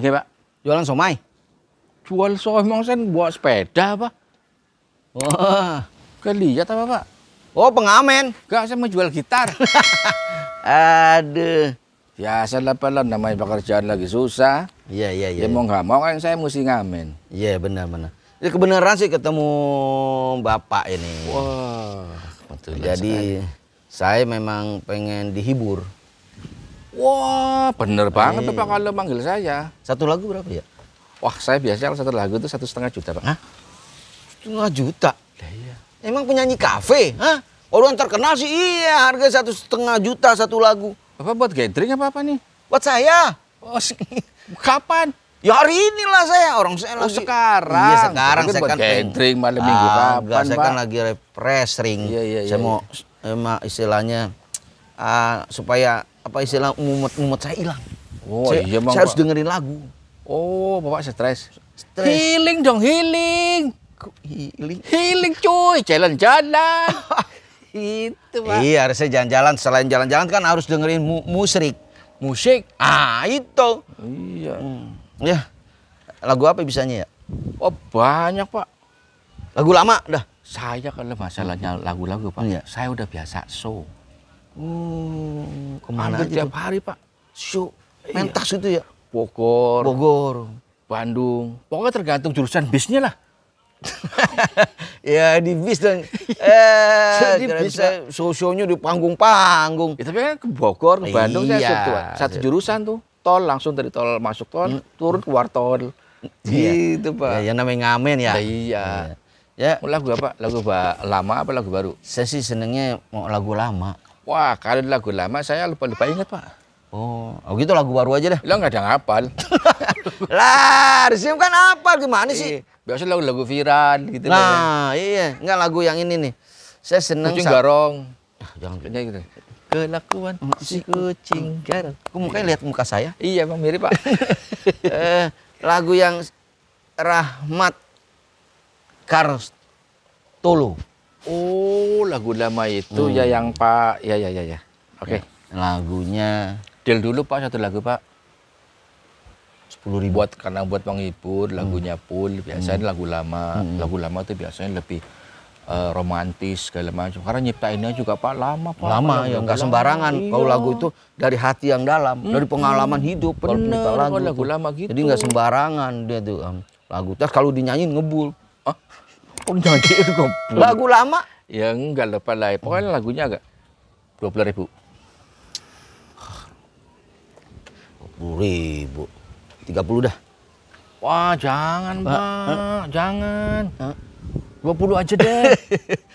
Iya pak. Jualan somai. Jual somai sen buat sepeda apa? Wah, oh. kelihatan apa pak? Oh pengamen. Gak saya mau jual gitar. Aduh. Biasa lah pelan namanya pekerjaan lagi susah. Iya iya iya. Ya, mau nggak mau kan saya mesti ngamen. Iya benar benar. Ya kebenaran sih ketemu bapak ini. Wah. Wow, Jadi sekali. saya memang pengen dihibur. Wah, bener banget tuh Pak kalau manggil saya. Satu lagu berapa ya? Wah, saya biasanya kalau satu lagu itu satu setengah juta, Pak. Hah? Setengah juta? iya. Emang penyanyi kafe, hah? Orang terkenal sih iya, harga satu setengah juta satu lagu. Bapak buat gathering apa apa nih? Buat saya. Oh, kapan? Ya hari inilah saya orang saya oh, sekarang. Iya sekarang Mungkin saya kan gathering malam ah, minggu kapan, enggak, Saya Pak? kan lagi refreshing. Iya, iya, iya, saya iya. mau emang eh, istilahnya uh, supaya apa istilah mumet mumet saya hilang. Oh saya, iya bang. Saya harus dengerin lagu. Oh bapak stres. stres. Healing dong healing. healing? Healing cuy jalan-jalan. itu pak. Iya harusnya jalan-jalan. Selain jalan-jalan kan harus dengerin mu musrik. Musik. Ah itu. Iya. Hmm. Ya lagu apa bisanya ya? Oh banyak pak. Lagu lama dah. Saya kalau masalahnya lagu-lagu pak. Iya. Saya udah biasa show. Hmm, kemana Hampir aja tiap tuh? hari pak. Show. Iya. Mentas itu ya? Bogor. Bogor. Bandung. Pokoknya tergantung jurusan bisnya lah. ya di bis dan iya. eh di bis bisa sosionya di panggung-panggung. Ya, tapi kan ke Bogor, ke Bandung iya. saya tuh, satu jurusan tuh. Tol langsung dari tol masuk tol, hmm. turun keluar tol. Iya. Gitu, Pak. Ya, yang namanya ngamen ya. Nah, iya. Ya. Lagu apa? Lagu lama apa lagu baru? Saya sih senengnya mau lagu lama. Wah, kalian lagu lama saya lupa-lupa ingat, Pak. Oh, oh gitu lagu baru aja deh. Lah nggak ada ngapal. lah, Risim kan apa? gimana sih? Iya. Biasa lagu-lagu viral gitu Nah, lah. iya, nggak lagu yang ini nih. Saya senang. kucing garong. Ah, jangan gitu. Kayaknya gitu. Kelakuan si kucing garong. Kamu mukanya lihat muka saya? Iya, Bang mirip, Pak. eh, lagu yang Rahmat Karstolo. Oh, lagu lama itu ya hmm. ya yang Pak ya ya ya ya. Oke. Okay. Ya, lagunya Deal dulu Pak satu lagu Pak. Sepuluh ribu buat hmm. karena buat penghibur hmm. lagunya hmm. pun biasanya hmm. lagu lama. Hmm. Lagu lama itu biasanya lebih uh, romantis segala macam. Karena nyiptainnya juga Pak lama Pak. Lama ya enggak sembarangan. Iya. Kalau lagu itu dari hati yang dalam, hmm. dari pengalaman hidup Benar. kalau lagu. lagu lama gitu. Jadi enggak sembarangan dia tuh um, lagu. Terus kalau dinyanyiin ngebul. Ah pun jangan itu kok. Gitu, Lagu lama? Ya enggak lah palai. Pokoknya lagunya agak dua puluh ribu. Dua ribu, tiga puluh dah. Wah jangan ah, pak, huh? Ah. jangan. Ah. Dua puluh aja deh.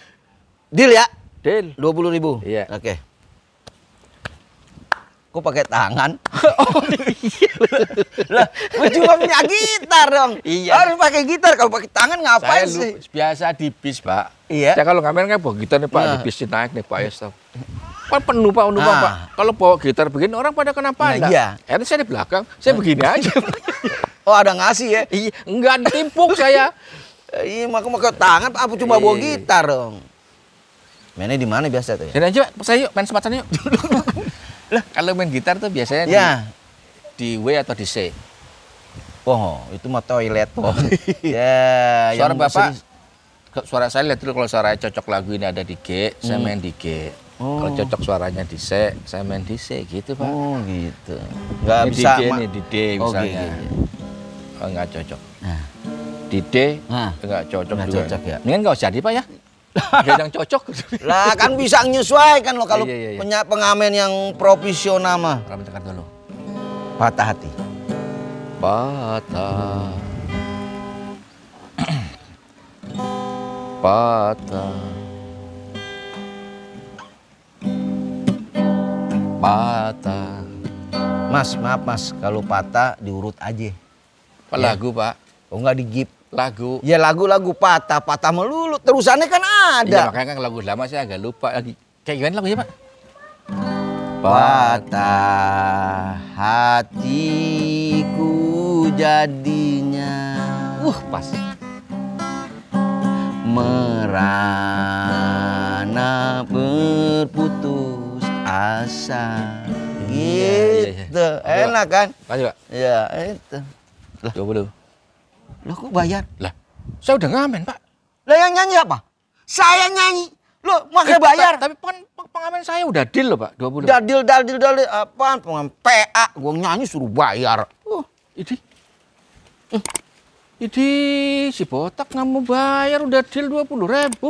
Deal ya? Deal. Dua puluh ribu. Iya. Oke. Okay aku pakai tangan. oh iya. lah, cuma punya gitar dong. Iya. Harus pakai gitar. Kalau pakai tangan ngapain Saya sih? Biasa di bis, Pak. Iya. Saya kalau ngamen kan bawa gitar nih, Pak. Nah. Di bis naik nih, Pak. Ya, stop. Kan penuh Pak, penuh Pak. Nah. Kalau bawa gitar begini orang pada kenapa? Nah, iya. Akhirnya saya di belakang, saya nah. begini aja. oh ada ngasih ya? Iya, enggak ditimpuk saya. Iya, maka pakai tangan, Aku cuma bawa iya. gitar dong. Mainnya di mana biasa tuh ya? Ini aja, Saya yuk, main semacam yuk. Lah, kalau main gitar tuh biasanya ya. di, di W atau di C. Oh, itu mau toilet. Oh. ya, suara Bapak seri... suara saya lihat dulu kalau suara cocok lagu ini ada di G, hmm. saya main di G. Oh. Kalau cocok suaranya di C, saya main di C gitu, Pak. Oh, gitu. Enggak bisa di D nih, di D oh, gitu, misalnya. Okay, gitu. Oh, enggak cocok. Nah. Di D nah. enggak cocok enggak juga. Cocok, ya. Mendingan enggak usah di Pak ya ya yang cocok. lah kan bisa menyesuaikan lo kalau iya, iya, iya. punya pengamen yang profesional mah. Kami dengar dulu. Patah hati. Patah. Patah. Patah. Mas, maaf mas, kalau patah diurut aja. Apa ya. lagu pak? Oh nggak di lagu ya lagu-lagu patah patah melulu terusannya kan ada ya, makanya kan lagu lama saya agak lupa lagi kayak gimana lagunya pak patah hatiku jadinya uh pas merana berputus asa iya, iya, iya. gitu ya, ya, ya. enak kan Pak. ya itu lah. coba dulu Loh kok bayar? Lah, saya udah ngamen, Pak. Lah yang nyanyi apa? Saya nyanyi. Lo makanya eh, bayar. Tapi kan pengamen saya udah deal loh, Pak, 20. Udah deal, deal, deal, deal. Apaan? Pengamen PA gue nyanyi suruh bayar. Uh, oh, ini. Eh, ini si botak nggak mau bayar udah deal 20 ribu.